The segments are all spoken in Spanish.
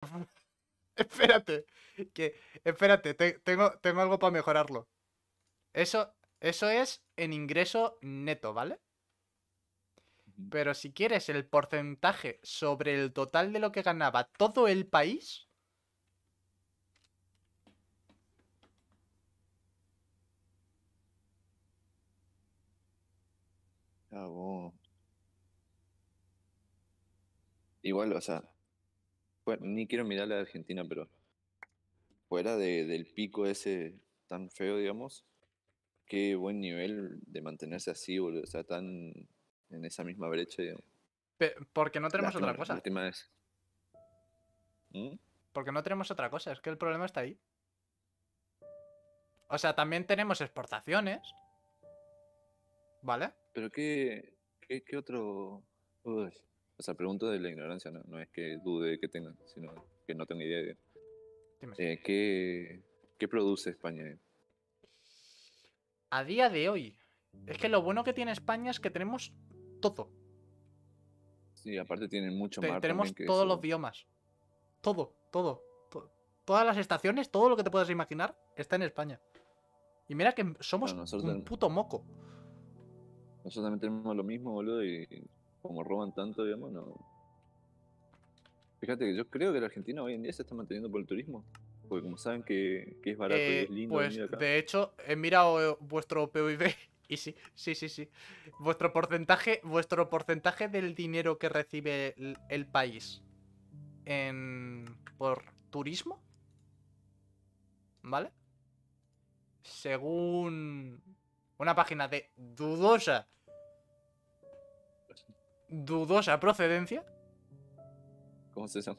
espérate, que, espérate, tengo, tengo algo para mejorarlo. Eso, eso es en ingreso neto, ¿vale? Pero si quieres el porcentaje sobre el total de lo que ganaba todo el país... Igual, o sea, bueno, ni quiero mirar la Argentina, pero fuera del pico ese tan feo, digamos, qué buen nivel de mantenerse así, boludo. O sea, tan en esa misma brecha, Porque no tenemos otra cosa. última ¿Mm? Porque no tenemos otra cosa, es que el problema está ahí. O sea, también tenemos exportaciones. ¿Vale? Pero qué. ¿Qué, otro. O sea, pregunto de la ignorancia, ¿no? No es que dude que tengan, sino que no tengo idea. de... Eh, ¿qué, produce España? Eh? A día de hoy. Es que lo bueno que tiene España es que tenemos todo. Sí, aparte tienen mucho más. Tenemos todos los biomas. Todo, todo, todas las estaciones, todo lo que te puedas imaginar está en España. Y mira que somos un puto moco. Nosotros también tenemos lo mismo, boludo, y como roban tanto, digamos, no. Fíjate que yo creo que la Argentina hoy en día se está manteniendo por el turismo. Porque como saben que, es barato y eh, es lindo. Pues de hecho, he mirado eh, vuestro PIB y sí, sí, sí, sí. Vuestro porcentaje, vuestro porcentaje del dinero que recibe el, país en por turismo. ¿Vale? Según una página de dudosa dudosa procedencia. ¿Cómo se llama?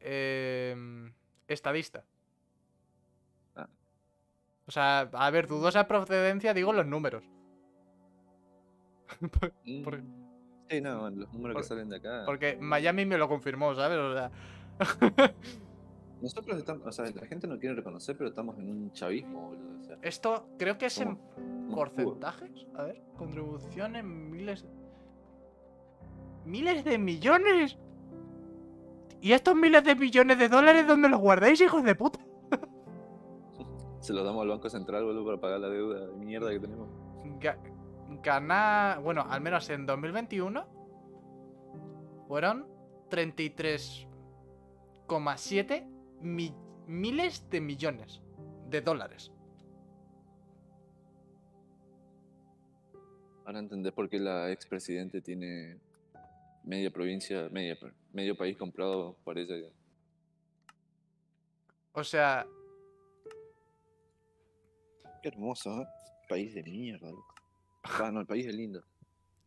Em, estadista. Ah. O sea, a ver, dudosa procedencia, digo los números. Mm. Sí, no, los números que salen de acá. Porque Miami me lo confirmó, ¿sabes? O sea. Nosotros estamos, o sea, la gente no quiere reconocer, pero estamos en un chavismo, Esto creo que es en porcentajes. A ver, contribución en miles. ¿Miles de millones? ¿Y estos miles de millones de dólares dónde los guardáis, hijos de puta? Se los damos al Banco Central, boludo, para pagar la deuda de mierda que tenemos. gana bueno, al menos en 2021 fueron 33,7 miles de millones de dólares. Ahora entendés por qué la expresidente tiene media provincia, media, medio país comprado por ella. O sea... Qué hermoso, ¿eh? País de mierda, Ajá, ah, no, el país es lindo.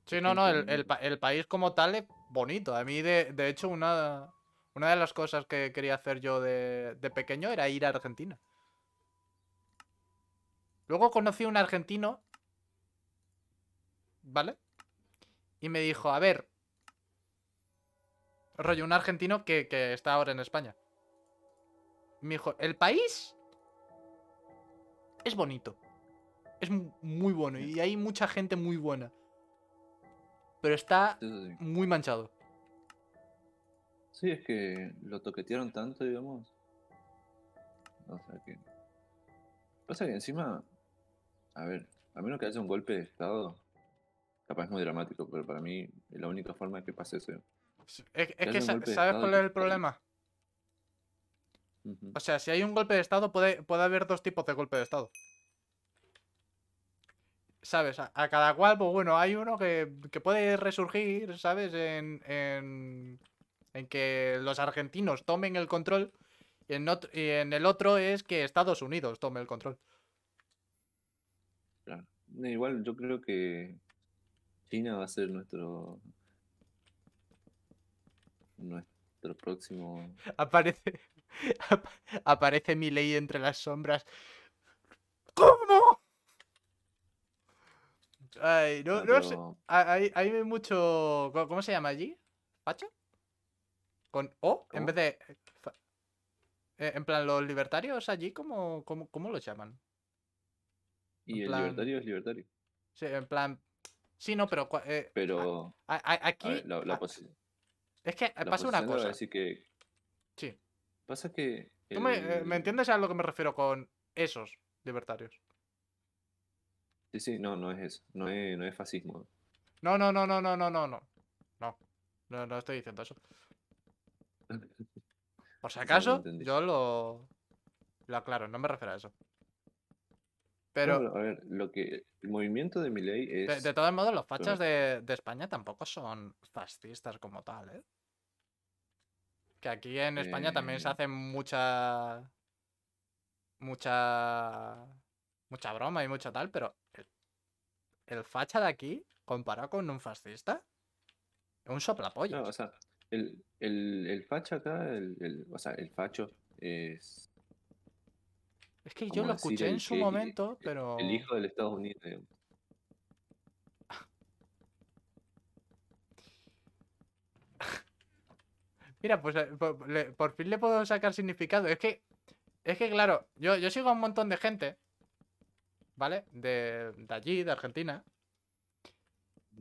Sí, no, no, el, el, país como tal es bonito. A mí, de, hecho, una, una de las cosas que quería hacer yo de, de pequeño era ir a Argentina. Luego conocí a un argentino, ¿vale? Y me dijo, a ver, Rollo, un argentino que, está ahora en España. Me dijo, el país es bonito. Es muy bueno y hay mucha gente muy buena. Pero está muy manchado. Sí, es que lo toquetearon tanto, digamos. O sea que. Pasa que encima. A ver, a menos que haya un golpe de estado. Capaz es muy dramático, pero para mí la única forma es que pase eso. Es, que, ¿sabes cuál es el problema? O sea, si hay un golpe de Estado, puede, puede haber dos tipos de golpe de Estado. ¿Sabes? A, cada cual, pues bueno, hay uno que, puede resurgir, ¿sabes? En, que los argentinos tomen el control y en, y en el otro es que Estados Unidos tome el control. Claro. Igual yo creo que China va a ser nuestro nuestro próximo. Aparece. aparece mi ley entre las sombras. ¿Cómo? Ay, no, ah, sé. Hay, mucho. ¿Cómo se llama allí? ¿Pacho? ¿Con O? En vez de. Eh, en plan, los libertarios allí, ¿cómo, cómo, cómo los llaman? Y el libertario es libertario. Sí, en plan. Sí, no, pero. pero. aquí. la, es que eh, pasa pues una cosa. Sí. Pasa que. ¿Tú eh, me, entiendes a lo que me refiero con esos libertarios? Sí, sí, no, no es eso. No es, fascismo. No, no, no, no, no, no, no, no. No, no, estoy diciendo eso. Por si acaso, yo lo. Lo aclaro, no me refiero a eso. Pero. a ver, lo que. El movimiento de mi ley es. De, todos modos, los fachas de, de España tampoco son fascistas como tal, ¿eh? aquí en España también se eh. hace mucha. mucha. mucha broma y mucha tal, pero el, facha de aquí, comparado con un fascista, es un soplapollo. el, el, el facha acá, el, o sea, el facho es. Es que yo lo escuché en su momento, pero. El hijo del Estados Unidos, Mira, pues eh, por, fin le puedo sacar significado. Es que, es que claro, yo, yo sigo a un montón de gente, ¿vale? De, de allí, de Argentina.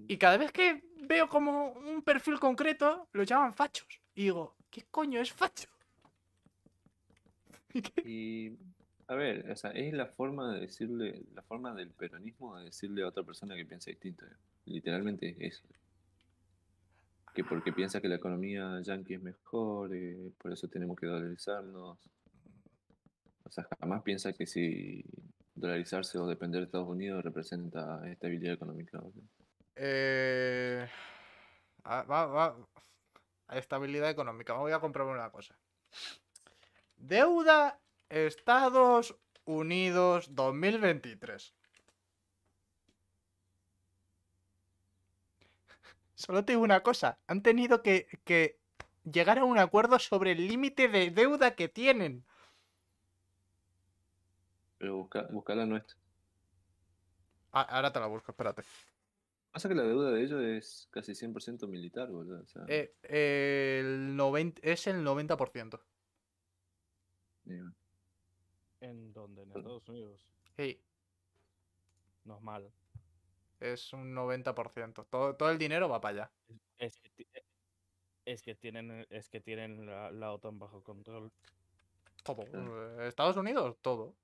Y mm. cada vez que veo como un perfil concreto, lo llaman fachos. Y digo, ¿qué coño es facho? Y, a ver, o sea, es la forma de decirle, la forma del peronismo de decirle a otra persona que piensa distinto. Eh. Literalmente es eso porque piensa que la economía yankee es mejor, eh, por eso tenemos que dolarizarnos. O sea, jamás piensa que si dolarizarse o depender de Estados Unidos representa estabilidad económica. Eh, a, estabilidad económica. voy a comprobar una cosa. Deuda Estados Unidos 2023. Solo te digo una cosa. Han tenido que, llegar a un acuerdo sobre el límite de deuda que tienen. Pero busca, la nuestra. Ah, ahora te la busco, espérate. Pasa que la deuda de ellos es casi 100% militar, boludo. Eh, el 90, es el 90%. ¿En dónde? ¿En Estados Unidos? Sí. No es mal es un 90%. Todo, todo el dinero va para allá. Eh, es que, tienen, es que tienen la, OTAN bajo control. Todo. Mm. Eh, Estados Unidos, todo.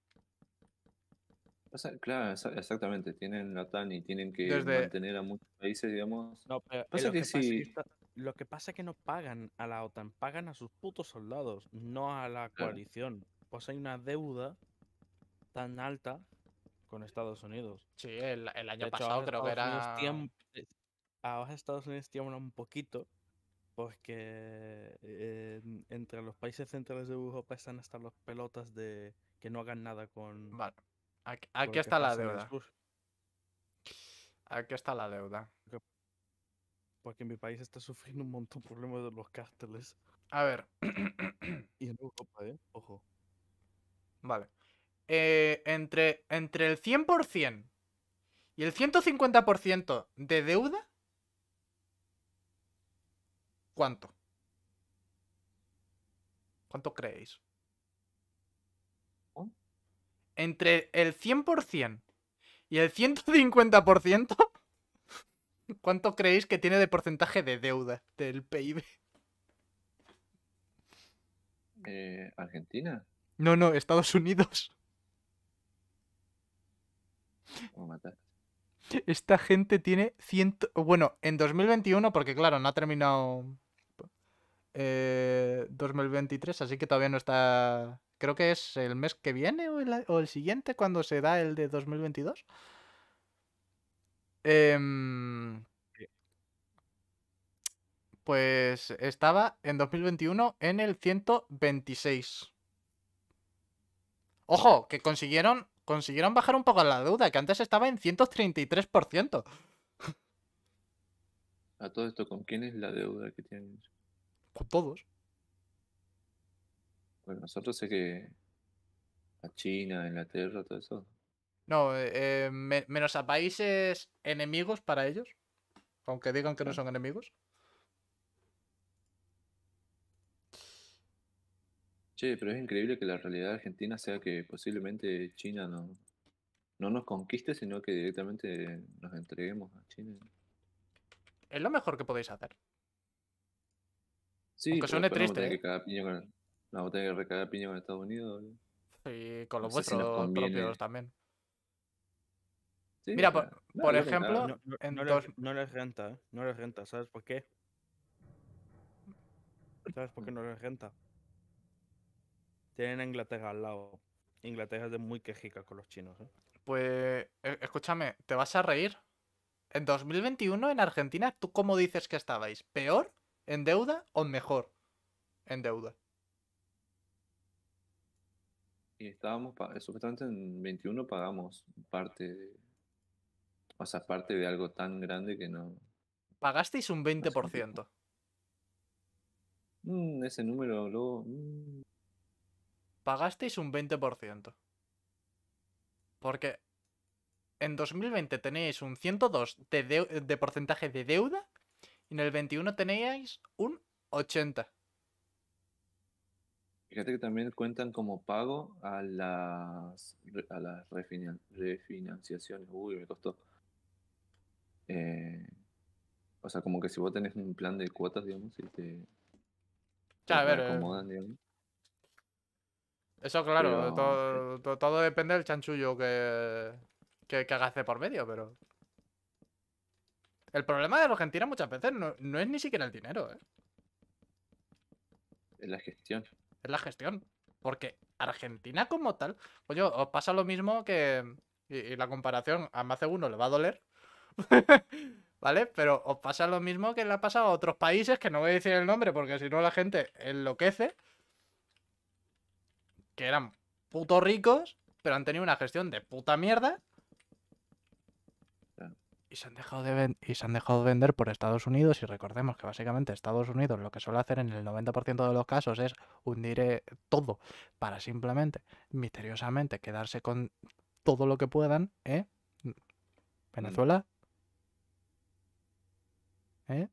claro, exactamente. Tienen la OTAN y tienen que mantener a muchos países, digamos. lo, que, pasa es que no pagan a la OTAN, pagan a sus putos soldados, no a la coalición. Pues hay una deuda tan alta con Estados Unidos. Sí, el, año pasado creo que era. ahora Estados Unidos tiembla un poquito porque eh, entre los países centrales de Europa están hasta las pelotas de que no hagan nada con. Aquí, está la deuda. Aquí está la deuda. Porque, porque mi país está sufriendo un montón de problemas de los cárteles. A ver. y en Europa, ¿eh? Ojo. Vale. Eh, entre, entre el 100% y el 150% de deuda, ¿cuánto? ¿Cuánto creéis? Entre el 100% y el 150%, ¿cuánto creéis que tiene de porcentaje de deuda del PIB? Eh, ¿Argentina? No, no, Estados Unidos. Esta gente tiene ciento... Bueno, en 2021, porque claro, no ha terminado 2023, eh, así que todavía no está... Creo que es el mes que viene o el, siguiente cuando se da el de 2022. Em, pues estaba en 2021 en el 126. Ojo, que consiguieron consiguieron bajar un poco la deuda, que antes estaba en 133%. A todo esto, ¿con quién es la deuda que tienen? Con todos. Bueno, nosotros sé que a China, Inglaterra, todo eso. No, eh, eh, menos a países enemigos para ellos, aunque digan que no ah. son enemigos. Sí, pero es increíble que la realidad argentina sea que posiblemente China no, no nos conquiste, sino que directamente nos entreguemos a China. Es lo mejor que podéis hacer. Sí, Aunque suene pero triste. Que ¿eh? con, no, tener que recagar piña con Estados Unidos. Sí, Y con los no propios también. Mira, por, ejemplo. No, les, les, renta, ¿eh? No les renta, ¿sabes por qué? ¿Sabes por qué no les renta? Tienen a Inglaterra al lado. Inglaterra es de muy quejica con los chinos. ¿eh? Pues, eh, escúchame, ¿te vas a reír? En 2021 en Argentina, ¿tú cómo dices que estabais? ¿Peor en deuda o mejor en deuda? Y estábamos, supuestamente en 21 pagamos parte de, o sea, parte de algo tan grande que no... Pagasteis un 20%. Mm, ese número luego... Mm pagasteis un 20%. Porque en 2020 tenéis un 102 de, porcentaje de deuda y en el 21 teníais un 80. Fíjate que también cuentan como pago a las, las refinanciaciones. Uy, me costó. Eh, o sea, como que si vos tenés un plan de cuotas, digamos, y te, ver, acomodan, digamos. Eso, claro, todo, depende del chanchullo que, que, que este por medio, pero. El problema de Argentina muchas veces no, es ni siquiera el dinero, ¿eh? Es la gestión. Es la gestión. Porque Argentina como tal, pues oye, os pasa lo mismo que... Y, y la comparación a más de uno le va a doler. ¿Vale? Pero os pasa lo mismo que le ha pasado a otros países, que no voy a decir el nombre porque si no la gente enloquece que eran putos ricos, pero han tenido una gestión de puta mierda. Y se, han dejado de y se han dejado vender por Estados Unidos y recordemos que básicamente Estados Unidos lo que suele hacer en el 90% de los casos es hundir eh, todo para simplemente, misteriosamente, quedarse con todo lo que puedan. ¿Eh? ¿Venezuela? Mm. ¿Eh?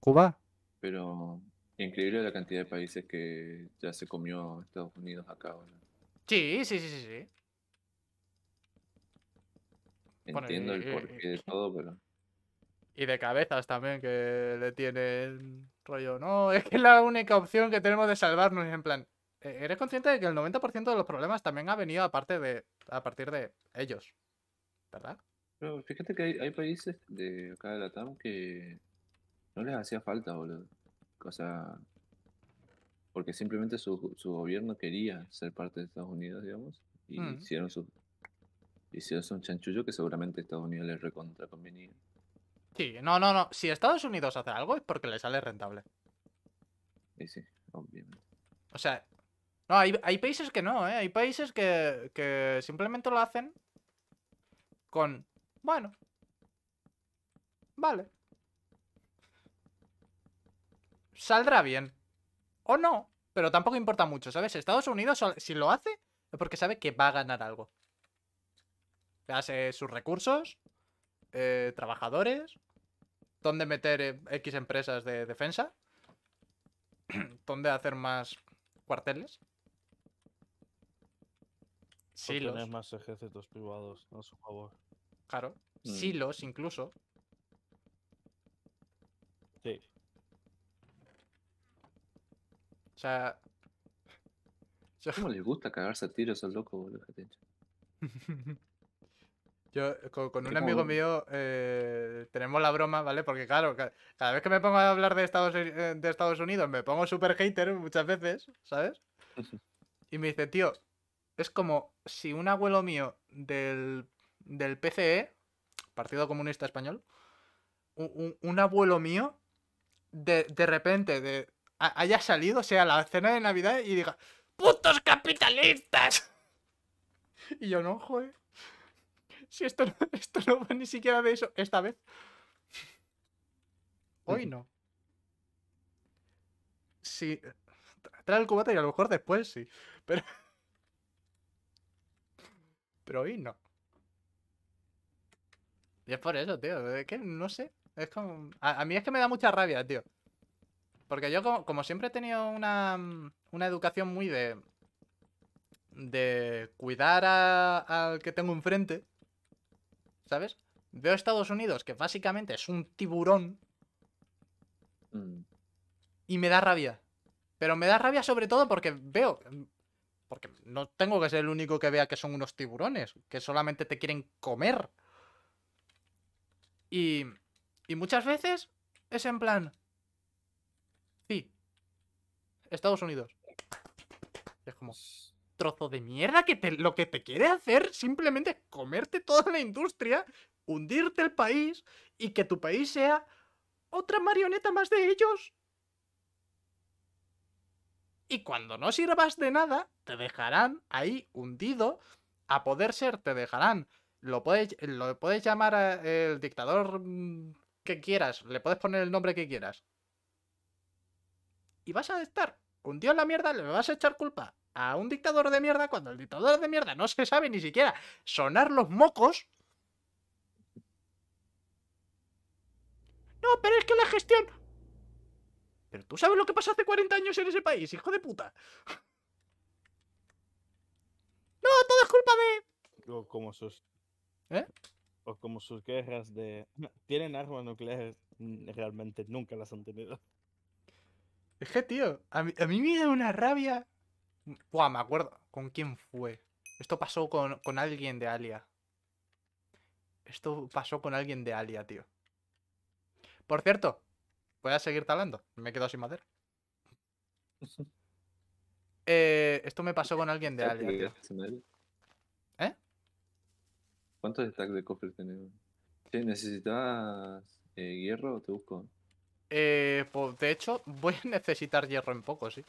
¿Cuba? Pero Increíble la cantidad de países que ya se comió Estados Unidos acá Sí, sí, sí, sí, sí. Entiendo el porqué de todo, pero. Y de cabezas también, que le tienen rollo. No, es que es la única opción que tenemos de salvarnos. En plan, ¿e-, ¿eres consciente de que el 90% de los problemas también ha venido aparte de, a partir de ellos? ¿Verdad? Pero fíjate que hay, países de acá de la TAM que no les hacía falta, boludo o sea, porque simplemente su, gobierno quería ser parte de Estados Unidos, digamos, y mm. hicieron su hicieron un chanchullo que seguramente Estados Unidos les recontra convenía. Sí, no, no, no. Si Estados Unidos hace algo es porque le sale rentable. Sí, sí, obviamente. O sea, no, hay, hay países que no, ¿eh? Hay países que, que simplemente lo hacen con, bueno, vale saldrá bien. O no, pero tampoco importa mucho, ¿sabes? Estados Unidos, si lo hace, es porque sabe que va a ganar algo. Le hace sus recursos, eh, trabajadores, dónde meter eh, X empresas de defensa, dónde hacer más cuarteles. Silos. Tener más ejércitos privados a su favor. Claro. Mm. Silos, incluso. O sea. ¿Cómo les gusta cagarse a tiros al loco, boludo? Yo, con, un amigo mío, eh, tenemos la broma, ¿vale? Porque, claro, cada, vez que me pongo a hablar eh, de Estados, Unidos, me pongo super hater muchas veces, ¿sabes? Y me dice, tío, es como si un abuelo mío del, del PCE, Partido Comunista Español, un, abuelo mío, de, de repente, de, haya salido, sea la cena de Navidad y diga, ¡putos capitalistas! Y yo no, joder. Si esto no, esto no va ni siquiera de eso, esta vez. Hoy no. Si... Trae el cubata y a lo mejor después sí. Pero. Pero hoy no. Y es por eso, tío. Es que no sé. Es como. a mí es que me da mucha rabia, tío. Porque yo, como, siempre he tenido una, mm, una, educación muy de. de cuidar al que tengo enfrente. ¿Sabes? Veo Estados Unidos, que básicamente es un tiburón. Mm. Y me da rabia. Pero me da rabia sobre todo porque veo. Mm, porque no tengo que ser el único que vea que son unos tiburones, que solamente te quieren comer. Y. Y muchas veces es en plan. Estados Unidos. Es como trozo de mierda que lo que te quiere hacer simplemente es comerte toda la industria, hundirte el país y que tu país sea otra marioneta más de ellos. Y cuando no sirvas de nada, te dejarán ahí hundido. A poder ser, te dejarán. Lo lo puedes llamar eh, el dictador mm, que quieras, le puedes poner el nombre que quieras y vas a estar con la mierda, le vas a echar culpa a un dictador de mierda cuando el dictador de mierda no se sabe ni siquiera sonar los mocos. No, pero es que la gestión... Pero tú sabes lo que pasó hace 40 años en ese país, hijo de puta. No, todo es culpa de... O como sus... ¿Eh? O como sus guerras de... Tienen armas nucleares, mm, realmente nunca las han tenido. Es que, tío, a mí, a me da una rabia. Buah, me acuerdo. ¿Con quién fue? Esto pasó con, alguien de Alia. Esto pasó con alguien de Alia, tío. Por cierto, voy a seguir talando. Me quedo sin madera. Eh, esto me pasó con alguien de Alia. ¿Eh? ¿Cuántos stacks de cofres tenemos? Si necesitas eh, hierro hierro, te busco. Eh, pues de hecho, voy a necesitar hierro en poco, sí.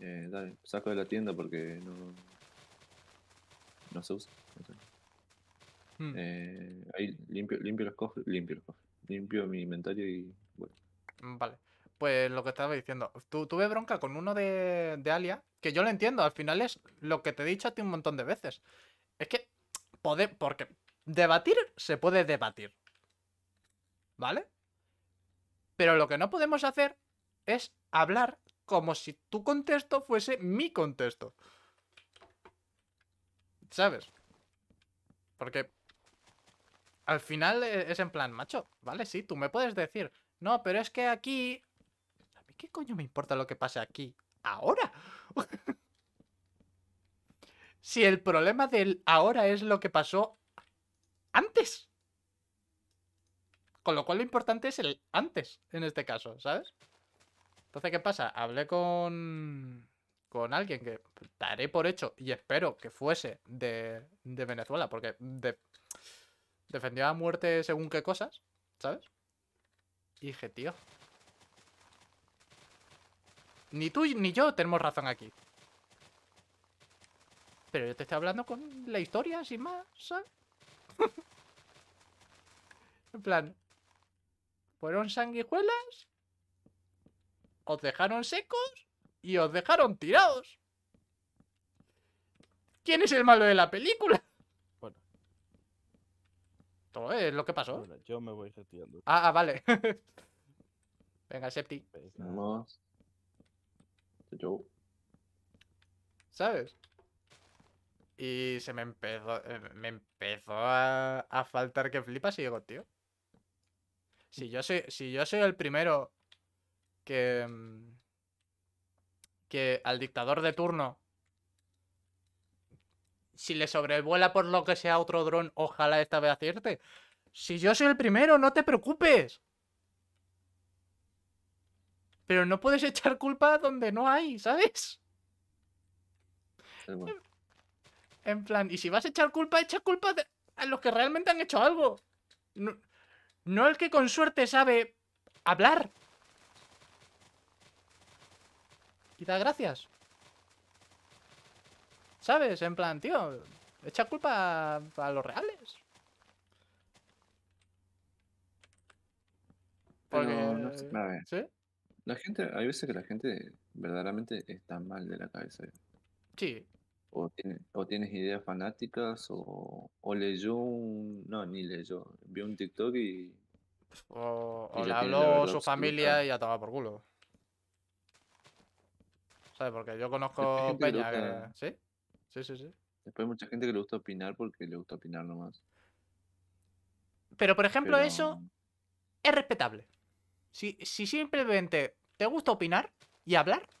Eh, dale, saco de la tienda porque no. No se usa. Hmm. Eh, ahí limpio, limpio los cofres. Limpio los cofres. Limpio mi inventario y. Bueno. Mm, vale. Pues lo que estaba diciendo. tú tuve bronca con uno de, de Alia, que yo lo entiendo. Al final es lo que te he dicho a ti un montón de veces. Es que. Poder, porque debatir se puede debatir. ¿Vale? Pero lo que no podemos hacer es hablar como si tu contexto fuese mi contexto. ¿Sabes? Porque al final e, es en plan, macho, vale, sí, tú me puedes decir, no, pero es que aquí... qué coño me importa lo que pase aquí? Ahora. si el problema del ahora es lo que pasó antes. Con lo cual lo importante es el antes, en este caso, ¿sabes? Entonces, ¿qué pasa? Hablé con, con alguien que daré por hecho y espero que fuese de, de Venezuela, porque de, defendió a muerte según qué cosas, ¿sabes? Y dije, tío. Ni tú ni yo tenemos razón aquí. Pero yo te estoy hablando con la historia, sin más, en plan, ¿Fueron sanguijuelas? ¿Os dejaron secos? ¿Y os dejaron tirados? ¿Quién es el malo de la película? Bueno. Todo es lo que pasó. yo me voy retirando. Ah, ah vale. Venga, Septi. ¿Sabes? Y se me empezó, eh, me empezó a, a faltar que flipas y digo, tío, si yo soy, si yo soy el primero que. Mm, que al dictador de turno. Si le sobrevuela por lo que sea otro dron, ojalá esta vez acierte. Si yo soy el primero, no te preocupes. Pero no puedes echar culpa donde no hay, ¿sabes? En plan, y si vas a echar culpa, echa culpa a los que realmente han hecho algo. No, no el que con suerte sabe hablar. Y da gracias. ¿Sabes? En plan, tío, echa culpa a, los reales. Porque... La gente, hay veces que la gente verdaderamente está mal de la cabeza. Sí, o, tienes ideas fanáticas, o, leyó un... No, ni leyó, vio un TikTok y... O, le habló su familia y ya estaba por culo. ¿Sabes? Porque yo conozco Peña. ¿Sí? Sí, sí, sí. Después hay mucha gente que le gusta opinar porque le gusta opinar nomás. Pero, por ejemplo, eso es respetable. Si, si simplemente te gusta opinar y hablar,